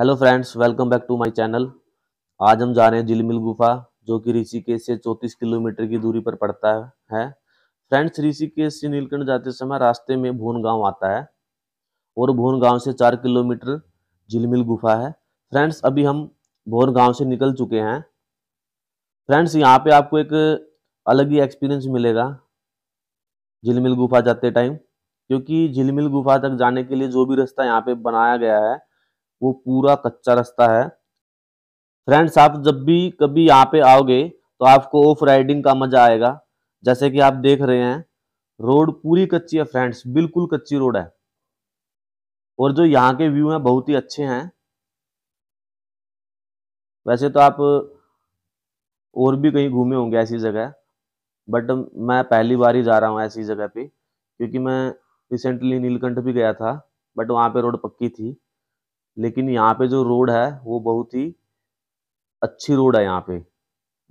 hello friends welcome back to my channel आज हम जा रहे हैं जिलमिल गुफा जो कि ऋषिकेश से 34 किलोमीटर की दूरी पर पड़ता है फ्रेंड्स ऋषिकेश से नीलकंठ जाते समय रास्ते में भोन गांव आता है और भोन गांव से चार किलोमीटर झिलमिल गुफा है फ्रेंड्स अभी हम भोन गांव से निकल चुके हैं फ्रेंड्स यहाँ पे आपको एक अलग ही एक्सपीरियंस मिलेगा झिलमिल गुफा जाते टाइम क्योंकि झिलमिल गुफा तक जाने के लिए जो भी रास्ता यहाँ पे बनाया गया है वो पूरा कच्चा रास्ता है फ्रेंड्स आप जब भी कभी यहाँ पे आओगे तो आपको ऑफ राइडिंग का मजा आएगा जैसे कि आप देख रहे हैं रोड पूरी कच्ची है फ्रेंड्स बिल्कुल कच्ची रोड है और जो यहाँ के व्यू हैं बहुत ही अच्छे हैं वैसे तो आप और भी कहीं घूमे होंगे ऐसी जगह बट मैं पहली बार ही जा रहा हूँ ऐसी जगह पे क्योंकि मैं रिसेंटली नीलकंठ भी गया था बट वहाँ पे रोड पक्की थी लेकिन यहाँ पे जो रोड है वो बहुत ही अच्छी रोड है यहाँ पे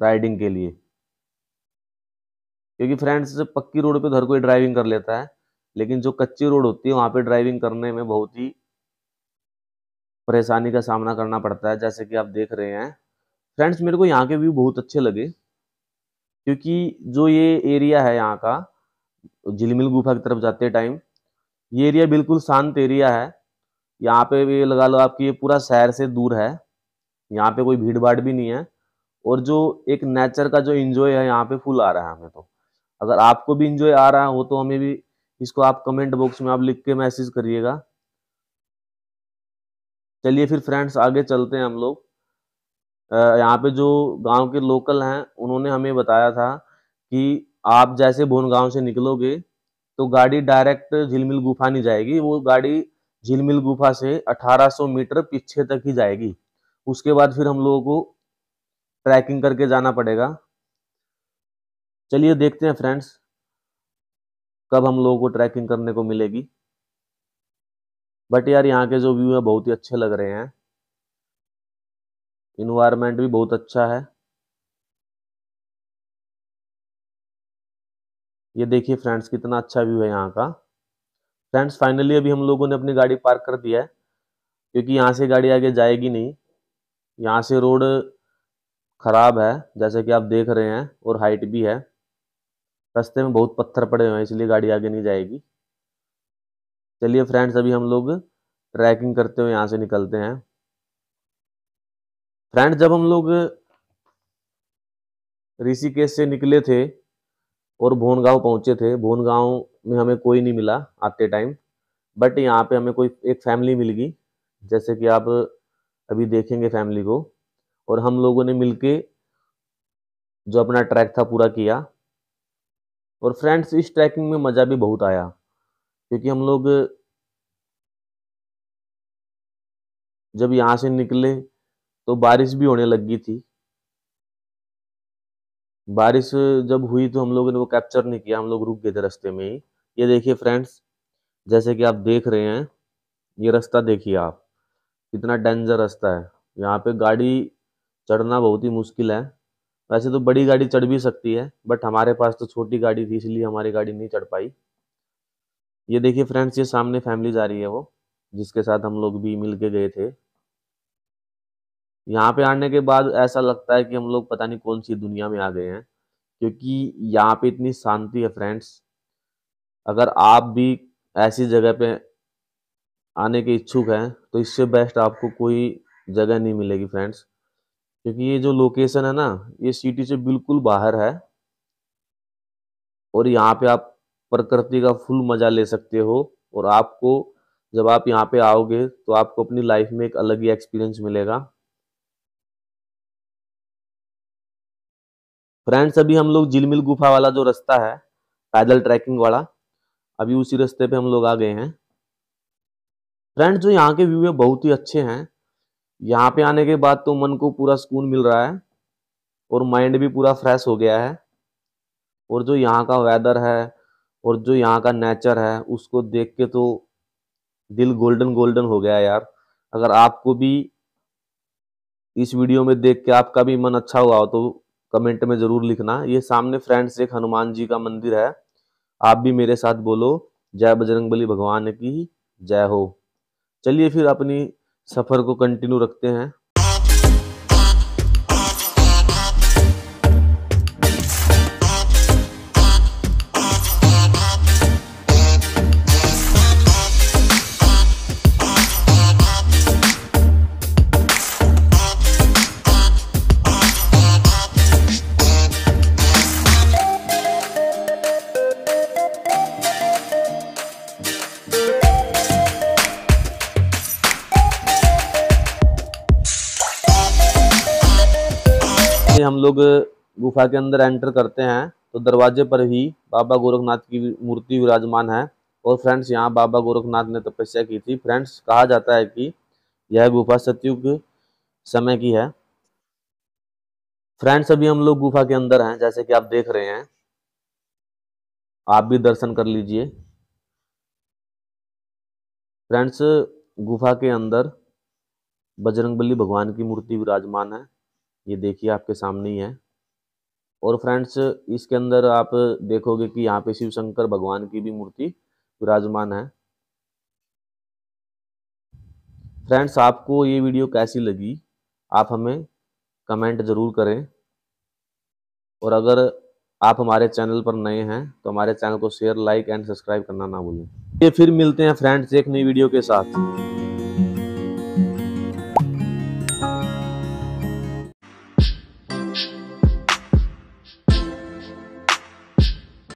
राइडिंग के लिए क्योंकि फ्रेंड्स पक्की रोड पे घर तो हर कोई ड्राइविंग कर लेता है लेकिन जो कच्ची रोड होती है वहाँ पे ड्राइविंग करने में बहुत ही परेशानी का सामना करना पड़ता है जैसे कि आप देख रहे हैं फ्रेंड्स मेरे को यहाँ के व्यू बहुत अच्छे लगे क्योंकि जो ये एरिया है यहाँ का झिलमिल गुफा की तरफ जाते टाइम ये एरिया बिल्कुल शांत एरिया है यहाँ पे भी लगा लो आपकी ये पूरा शहर से दूर है यहाँ पे कोई भीड़ भाड़ भी नहीं है और जो एक नेचर का जो इन्जॉय है यहाँ पे फुल आ रहा है हमें तो अगर आपको भी इन्जॉय आ रहा हो तो हमें भी इसको आप कमेंट बॉक्स में आप लिख के मैसेज करिएगा चलिए फिर फ्रेंड्स आगे चलते हैं हम लोग यहाँ पे जो गांव के लोकल हैं उन्होंने हमें बताया था कि आप जैसे भोन गांव से निकलोगे तो गाड़ी डायरेक्ट झिलमिल गुफा नहीं जाएगी वो गाड़ी झिलमिल गुफा से 1800 मीटर पीछे तक ही जाएगी उसके बाद फिर हम लोगों को ट्रैकिंग करके जाना पड़ेगा चलिए देखते हैं फ्रेंड्स कब हम लोगों को ट्रैकिंग करने को मिलेगी बट यार यहाँ के जो व्यू है बहुत ही अच्छे लग रहे हैं इन्वायरमेंट भी बहुत अच्छा है ये देखिए फ्रेंड्स कितना अच्छा व्यू है यहाँ का फ्रेंड्स फाइनली अभी हम लोगों ने अपनी गाड़ी पार्क कर दिया है क्योंकि यहाँ से गाड़ी आगे जाएगी नहीं यहाँ से रोड ख़राब है जैसे कि आप देख रहे हैं और हाइट भी है रास्ते में बहुत पत्थर पड़े हुए हैं इसलिए गाड़ी आगे नहीं जाएगी चलिए फ्रेंड्स अभी हम लोग ट्रैकिंग करते हुए यहाँ से निकलते हैं फ्रेंड जब हम लोग ऋषिकेश से निकले थे और गाँव पहुंचे थे गाँव में हमें कोई नहीं मिला आते टाइम बट यहाँ पे हमें कोई एक फैमिली मिल गई जैसे कि आप अभी देखेंगे फैमिली को और हम लोगों ने मिलके जो अपना ट्रैक था पूरा किया और फ्रेंड्स इस ट्रैकिंग में मज़ा भी बहुत आया क्योंकि हम लोग जब यहाँ से निकले तो बारिश भी होने लगी थी बारिश जब हुई तो हम लोगों ने वो कैप्चर नहीं किया हम लोग रुक गए थे रास्ते में ही ये देखिए फ्रेंड्स जैसे कि आप देख रहे हैं ये रास्ता देखिए आप कितना डेंजर रास्ता है यहाँ पे गाड़ी चढ़ना बहुत ही मुश्किल है वैसे तो बड़ी गाड़ी चढ़ भी सकती है बट हमारे पास तो छोटी गाड़ी थी इसलिए हमारी गाड़ी नहीं चढ़ पाई ये देखिए फ्रेंड्स ये सामने फैमिली जा रही है वो जिसके साथ हम लोग भी मिल के गए थे यहाँ पे आने के बाद ऐसा लगता है कि हम लोग पता नहीं कौन सी दुनिया में आ गए हैं क्योंकि यहाँ पे इतनी शांति है फ्रेंड्स अगर आप भी ऐसी जगह पे आने के इच्छुक हैं तो इससे बेस्ट आपको कोई जगह नहीं मिलेगी फ्रेंड्स क्योंकि ये जो लोकेशन है ना ये सिटी से बिल्कुल बाहर है और यहाँ पे आप प्रकृति का फुल मज़ा ले सकते हो और आपको जब आप यहाँ पे आओगे तो आपको अपनी लाइफ में एक अलग ही एक्सपीरियंस मिलेगा फ्रेंड्स अभी हम लोग झिलमिल गुफा वाला जो रास्ता है पैदल ट्रैकिंग वाला अभी उसी रास्ते पे हम लोग आ गए हैं फ्रेंड्स जो यहाँ के व्यू है बहुत ही अच्छे हैं यहाँ पे आने के बाद तो मन को पूरा सुकून मिल रहा है और माइंड भी पूरा फ्रेश हो गया है और जो यहाँ का वेदर है और जो यहाँ का नेचर है उसको देख के तो दिल गोल्डन गोल्डन हो गया यार अगर आपको भी इस वीडियो में देख के आपका भी मन अच्छा हुआ हो तो कमेंट में ज़रूर लिखना ये सामने फ्रेंड्स एक हनुमान जी का मंदिर है आप भी मेरे साथ बोलो जय बजरंगबली भगवान की जय हो चलिए फिर अपनी सफ़र को कंटिन्यू रखते हैं हम लोग गुफा के अंदर एंटर करते हैं तो दरवाजे पर ही बाबा गोरखनाथ की मूर्ति विराजमान है और फ्रेंड्स यहाँ बाबा गोरखनाथ ने तपस्या की थी फ्रेंड्स कहा जाता है कि यह गुफा सतयुग समय की है फ्रेंड्स अभी हम लोग गुफा के अंदर हैं जैसे कि आप देख रहे हैं आप भी दर्शन कर लीजिए फ्रेंड्स गुफा के अंदर बजरंगबली भगवान की मूर्ति विराजमान है ये देखिए आपके सामने ही है और फ्रेंड्स इसके अंदर आप देखोगे कि यहाँ पे शिव शंकर भगवान की भी मूर्ति विराजमान है फ्रेंड्स आपको ये वीडियो कैसी लगी आप हमें कमेंट ज़रूर करें और अगर आप हमारे चैनल पर नए हैं तो हमारे चैनल को शेयर लाइक एंड सब्सक्राइब करना ना भूलें ये फिर मिलते हैं फ्रेंड्स एक नई वीडियो के साथ